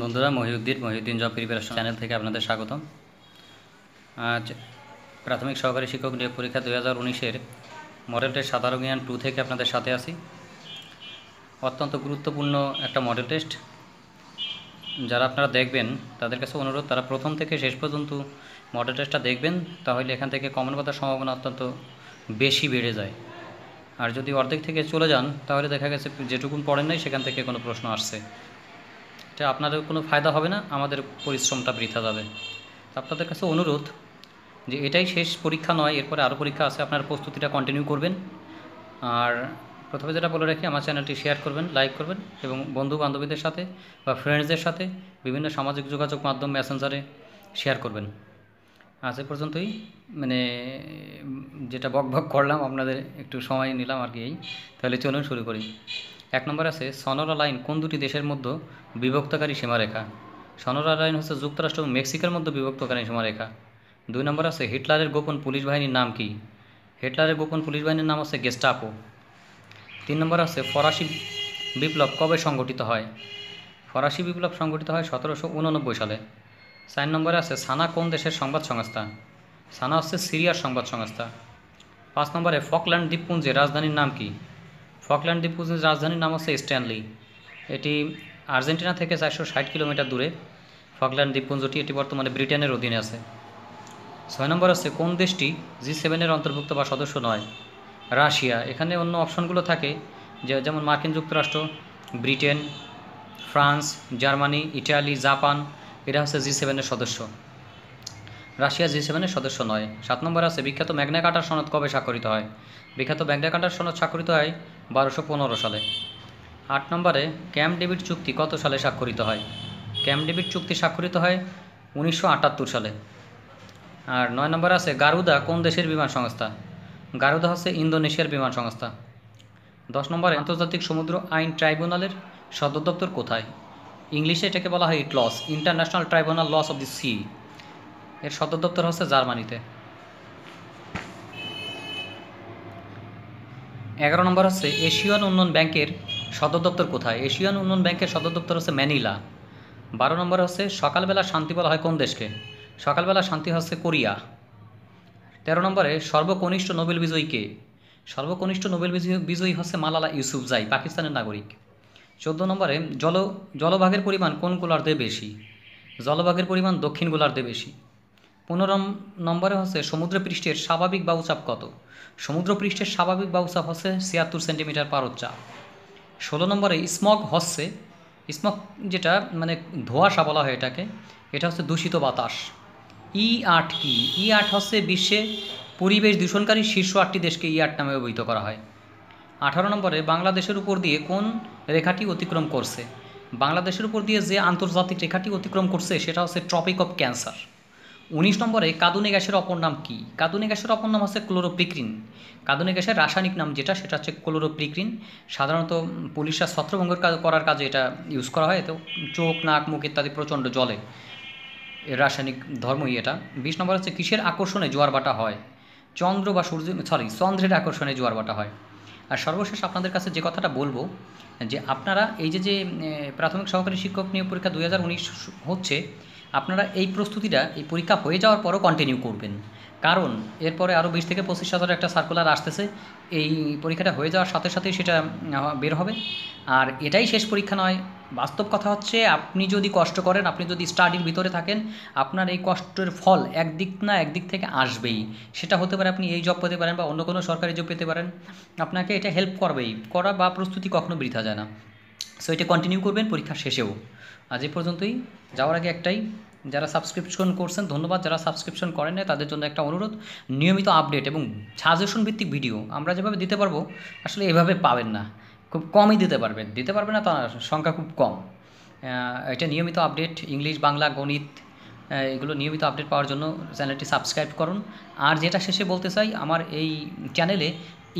বন্ধুরা Mohiuddin Mohiuddin job preparation channel থেকে আপনাদের স্বাগতম আজ প্রাথমিক সহকারী শিক্ষক নিয়োগ পরীক্ষা দু হাজার উনিশের মডেল টেস্ট সাধারণ জ্ঞান টু থেকে আপনাদের সাথে আসি অত্যন্ত গুরুত্বপূর্ণ একটা মডেল টেস্ট যারা আপনারা দেখবেন তাদের কাছে অনুরোধ তারা প্রথম থেকে শেষ পর্যন্ত মডেল টেস্টটা দেখবেন তাহলে এখান থেকে কমন কথার সম্ভাবনা অত্যন্ত বেশি বেড়ে যায় আর যদি অর্ধেক থেকে চলে যান তাহলে দেখা গেছে যেটুকুন পড়েন নাই সেখান থেকে কোনো প্রশ্ন আসছে এটা আপনাদের কোনো ফায়দা হবে না আমাদের পরিশ্রমটা বৃথা যাবে আপনাদের কাছে অনুরোধ যে এটাই শেষ পরীক্ষা নয় এরপরে আরও পরীক্ষা আছে আপনার প্রস্তুতিটা কন্টিনিউ করবেন আর প্রথমে যেটা বলে রাখি আমার চ্যানেলটি শেয়ার করবেন লাইক করবেন এবং বন্ধু বান্ধবীদের সাথে বা ফ্রেন্ডসদের সাথে বিভিন্ন সামাজিক যোগাযোগ মাধ্যম মেসেঞ্জারে শেয়ার করবেন আজ এ পর্যন্তই মানে যেটা বক বক করলাম আপনাদের একটু সময় নিলাম আর কি এই তাহলে চলুন শুরু করি এক নম্বর আছে সনোরা লাইন কোন দুটি দেশের মধ্যে বিভক্তকারী সীমারেখা সনোরা লাইন হচ্ছে যুক্তরাষ্ট্র এবং মেক্সিকোর মধ্যে বিভক্তকারী সীমারেখা দুই নম্বর আছে হিটলারের গোপন পুলিশ বাহিনীর নাম কি হিটলারের গোপন পুলিশ বাহিনীর নাম হচ্ছে গেস্টাপো তিন নম্বর আছে ফরাসি বিপ্লব কবে সংগঠিত হয় ফরাসি বিপ্লব সংগঠিত হয় সতেরোশো উননব্বই সালে চার নম্বরে আছে সানা কোন দেশের সংবাদ সংস্থা সানা হচ্ছে সিরিয়ার সংবাদ সংস্থা পাঁচ নম্বরে ফকল্যান্ড দ্বীপপুঞ্জের রাজধানীর নাম কী ফকল্যান্ড দ্বীপপুঞ্জের রাজধানীর নাম হচ্ছে স্ট্যানলি এটি আর্জেন্টিনা থেকে চারশো ষাট কিলোমিটার দূরে ফকল্যান্ড দ্বীপপুঞ্জটি এটি বর্তমানে ব্রিটেনের অধীনে আছে ছয় নম্বর আছে কোন দেশটি জি সেভেনের অন্তর্ভুক্ত বা সদস্য নয় রাশিয়া এখানে অন্য অপশনগুলো থাকে যেমন মার্কিন যুক্তরাষ্ট্র Britain France Germany Italy Japan এরা হচ্ছে জি সেভেনের সদস্য রাশিয়া জি সেভেনের সদস্য নয় সাত নম্বর আছে বিখ্যাত ম্যাগনা কাটার সনদ কবে স্বাক্ষরিত হয় বিখ্যাত ম্যাগনা কাটার সনদ স্বাক্ষরিত হয় বারোশো পনেরো সালে আট নম্বরে ক্যাম্প ডেভিড চুক্তি কত সালে স্বাক্ষরিত হয় ক্যাম্প ডেভিড চুক্তি স্বাক্ষরিত হয় উনিশশো সালে আর নয় নম্বরে আছে গারুদা কোন দেশের বিমান সংস্থা গারুদা হচ্ছে ইন্দোনেশিয়ার বিমান সংস্থা দশ নম্বরে আন্তর্জাতিক সমুদ্র আইন ট্রাইব্যুনালের সদর দপ্তর কোথায় ইংলিশে এটাকে বলা হয় ITLOS international tribunal laws of the sea এর সদর দপ্তর হচ্ছে জার্মানিতে এগারো নম্বর হচ্ছে এশিয়ান উন্নয়ন ব্যাংকের সদর দপ্তর কোথায় এশিয়ান উন্নয়ন ব্যাংকের সদর দপ্তর হচ্ছে ম্যানিলা বারো নম্বর হচ্ছে সকালবেলা শান্তি বলা হয় কোন দেশকে সকালবেলা শান্তি হচ্ছে কোরিয়া তেরো নম্বরে সর্বকনিষ্ঠ নোবেল বিজয়ী কে সর্বকনিষ্ঠ নোবেল বিজয়ী হচ্ছে মালালা ইউসুফ জাই পাকিস্তানের নাগরিক চোদ্দো নম্বরে জল জলভাগের পরিমাণ কোন গোলার্ধে বেশি জলভাগের পরিমাণ দক্ষিণ গোলার্ধে বেশি পনেরো নম্বরে হচ্ছে সমুদ্রপৃষ্ঠের স্বাভাবিক বাউচাপ কত সমুদ্রপৃষ্ঠের স্বাভাবিক বাউচাপ হচ্ছে ছিয়াত্তর সেন্টিমিটার চাপ ষোলো নম্বরে স্মগ হচ্ছে স্মগ যেটা মানে ধোঁয়াশা বলা হয় এটাকে এটা হচ্ছে দূষিত বাতাস ই আট কি ই আট হচ্ছে বিশ্বে পরিবেশ দূষণকারী শীর্ষ আটটি দেশকে ই আট নামে অভিহিত করা হয় আঠারো নম্বরে বাংলাদেশের উপর দিয়ে কোন রেখাটি অতিক্রম করছে বাংলাদেশের উপর দিয়ে যে আন্তর্জাতিক রেখাটি অতিক্রম করছে সেটা হচ্ছে ট্রপিক অফ ক্যান্সার উনিশ নম্বরে কাদুনে গ্যাসের অপর নাম কী কাদুনে গ্যাসের অপর নাম হচ্ছে ক্লোরোপ্রিক্রিন কাদুনে গ্যাসের রাসায়নিক নাম যেটা সেটা হচ্ছে ক্লোরোপ্রিক্রিন সাধারণত পুলিশরা কাজ করার কাজে এটা ইউজ করা হয় তো চোখ নাক মুখ ইত্যাদি প্রচণ্ড জলে রাসায়নিক ধর্মই এটা বিশ নম্বর হচ্ছে কিসের আকর্ষণে জোয়ার বাটা হয় চন্দ্র বা সূর্য সরি চন্দ্রের আকর্ষণে জোয়ার বাটা হয় আর সর্বশেষ আপনাদের কাছে যে কথাটা বলবো যে আপনারা এই যে যে প্রাথমিক সহকারী শিক্ষক নিয়োগ পরীক্ষা দু হচ্ছে আপনারা এই প্রস্তুতিটা এই পরীক্ষা হয়ে যাওয়ার পরও কন্টিনিউ করবেন কারণ এরপরে আরও বিশ থেকে পঁচিশ হাজার একটা সার্কুলার আসতেছে এই পরীক্ষাটা হয়ে যাওয়ার সাথে সাথেই সেটা বের হবে আর এটাই শেষ পরীক্ষা নয় বাস্তব কথা হচ্ছে আপনি যদি কষ্ট করেন আপনি যদি স্টাডির ভিতরে থাকেন আপনার এই কষ্টের ফল একদিক না একদিক থেকে আসবেই সেটা হতে পারে আপনি এই জব পেতে পারেন বা অন্য কোনো সরকারি জব পেতে পারেন আপনাকে এটা হেল্প করবেই করা বা প্রস্তুতি কখনো বৃথা যায় না সো এটা কন্টিনিউ করবেন পরীক্ষা শেষেও আজ এ পর্যন্তই যাওয়ার আগে একটাই যারা সাবস্ক্রিপশন করছেন ধন্যবাদ যারা সাবস্ক্রিপশন করেন না তাদের জন্য একটা অনুরোধ নিয়মিত আপডেট এবং সাজেশন ভিত্তিক ভিডিও আমরা যেভাবে দিতে পারবো আসলে এভাবে পাবেন না খুব কমই দিতে পারবেন দিতে পারবেন না তার সংখ্যা খুব কম এটা নিয়মিত আপডেট ইংলিশ বাংলা গণিত এগুলো নিয়মিত আপডেট পাওয়ার জন্য চ্যানেলটি সাবস্ক্রাইব করুন আর যেটা শেষে বলতে চাই আমার এই চ্যানেলে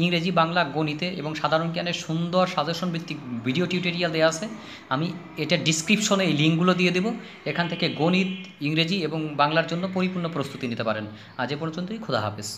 ইংরেজি বাংলা গণিতে এবং সাধারণ জ্ঞানের সুন্দর সাজেশন ভিত্তিক ভিডিও টিউটোরিয়াল দেওয়া আছে আমি এটা ডিসক্রিপশনে এই লিঙ্কগুলো দিয়ে দেবো এখান থেকে গণিত ইংরেজি এবং বাংলার জন্য পরিপূর্ণ প্রস্তুতি নিতে পারেন আজ এ পর্যন্তই খোদা হাফেজ